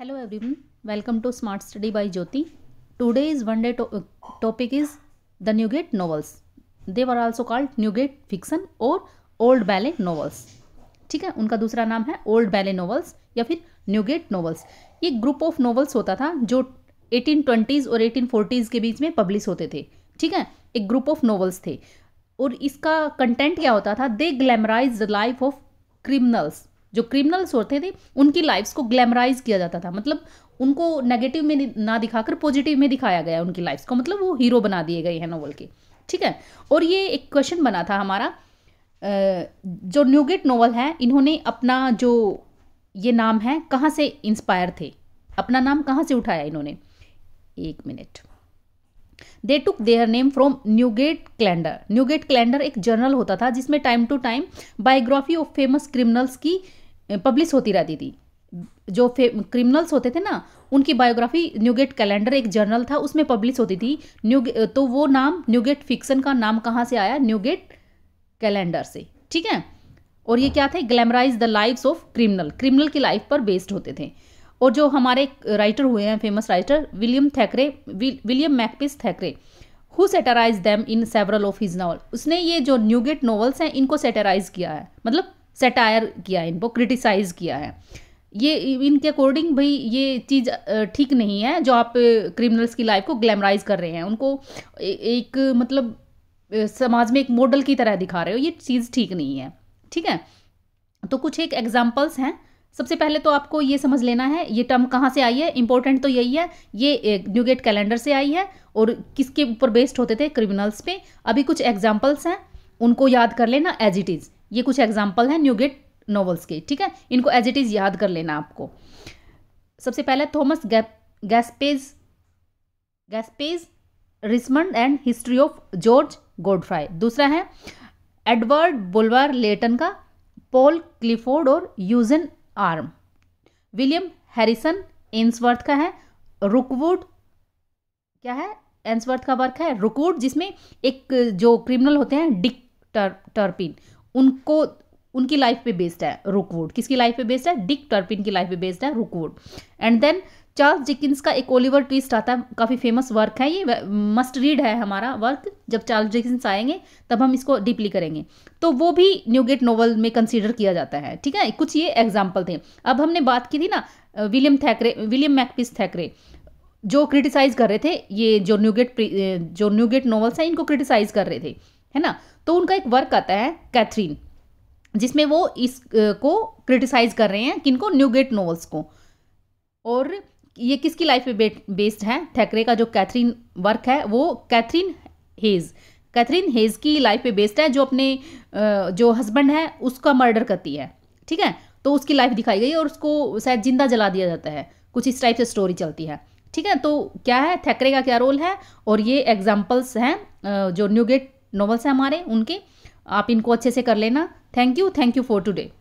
hello everyone welcome to smart study by Jyoti today is one day topic is the Newgate novels they were also called Newgate fiction और Old Bailey novels ठीक है उनका दूसरा नाम है old Bailey novels या फिर Newgate novels ये ग्रुप ऑफ नॉवल्स होता था जो एटीन और एटीन के बीच में पब्लिश होते थे ठीक है एक ग्रुप ऑफ नॉवल्स थे और इसका कंटेंट क्या होता था they glamorize the life of criminals जो क्रिमिनल्स होते थे उनकी लाइफ्स को ग्लैमराइज किया जाता था मतलब उनको नेगेटिव में ना दिखाकर पॉजिटिव में दिखाया गया उनकी लाइफ्स को मतलब वो हीरो बना दिए गए हैं नॉवल के ठीक है और ये एक क्वेश्चन बना था हमारा जो न्यूगेट नॉवल है इन्होंने अपना जो ये नाम है कहाँ से इंस्पायर थे अपना नाम कहाँ से उठाया इन्होंने एक minute they took their name from Newgate calendar Newgate calendar एक जर्नल होता था जिसमें time to time biography of famous criminals की पब्लिश होती रहती थी जो क्रिमिनल्स होते थे ना उनकी बायोग्राफी न्यूगेट कैलेंडर एक जर्नल था उसमें पब्लिश होती थी न्यू तो वो नाम न्यूगेट फिक्सन का नाम कहाँ से आया न्यूगेट कैलेंडर से ठीक है और ये क्या थे glamorize the lives of criminal criminal की लाइफ पर बेस्ड होते थे और जो हमारे राइटर हुए हैं famous writer William Thackeray William Makepeace Thackeray who satirize them in several of his novel उसने ये जो न्यूगेट नॉवल्स हैं इनको सेटराइज किया है मतलब सेटायर किया है इनको क्रिटिसाइज़ किया है ये इनके अकॉर्डिंग भाई ये चीज़ ठीक नहीं है जो आप क्रिमिनल्स की लाइफ को ग्लैमराइज कर रहे हैं उनको एक मतलब समाज में एक मॉडल की तरह दिखा रहे हो ये चीज़ ठीक नहीं है ठीक है तो कुछ एक एग्जाम्पल्स हैं सबसे पहले तो आपको ये समझ लेना है ये टर्म कहाँ से आई है इंपॉर्टेंट तो यही है ये न्यूगेट कैलेंडर से आई है और किसके ऊपर बेस्ड होते थे क्रिमिनल्स पे अभी कुछ एग्जाम्पल्स हैं उनको याद कर लेना एज इट इज़ ये कुछ एग्जाम्पल हैं न्यूगेट नॉवल्स के ठीक है इनको एज इट इज़ याद कर लेना आपको सबसे पहले Thomas Gaspey Gaspey Richmond and history of George Godfrey दूसरा है एडवर्ड बुलवार लेटन का पॉल क्लिफोर्ड और Eugene Aram William Harrison Ainsworth का है रुकवुड क्या है एंसवर्थ का वर्क है रुकवुड जिसमें एक जो क्रिमिनल होते हैं डिक टर्पिन उनको उनकी लाइफ पे बेस्ड है रुकवुड किसकी लाइफ पे बेस्ड है डिक टर्पिन की लाइफ पे बेस्ड है Rookwood and then Charles Dickens का एक ओलिवर ट्विस्ट आता है काफ़ी फेमस वर्क है ये मस्ट रीड है हमारा वर्क जब चार्ल्स जिकिंस आएंगे तब हम इसको डीपली करेंगे तो वो भी न्यूगेट नोवेल में कंसीडर किया जाता है ठीक है कुछ ये एग्जाम्पल थे अब हमने बात की थी ना विलियम थैकरे विलियम मैकपिस थैकरे जो क्रिटिसाइज़ कर रहे थे ये जो न्यूगेट जो न्यूगेट नॉवल्स हैं इनको क्रिटिसाइज़ कर रहे थे है ना तो उनका एक वर्क आता है कैथरीन जिसमें वो इस को क्रिटिसाइज कर रहे हैं किनको न्यूगेट नोवल्स को और ये किसकी लाइफ पे बेस्ड है थैकरे का जो कैथरीन वर्क है वो कैथरीन हेज़ कैथरीन हेज की लाइफ पे बेस्ड है जो अपने जो हस्बैंड है उसका मर्डर करती है ठीक है तो उसकी लाइफ दिखाई गई और उसको शायद जिंदा जला दिया जाता है कुछ इस टाइप से स्टोरी चलती है ठीक है तो क्या है थेकरे का क्या रोल है और ये एग्जाम्पल्स हैं जो न्यूगेट नॉवल्स हैं हमारे उनके आप इनको अच्छे से कर लेना thank you thank you for today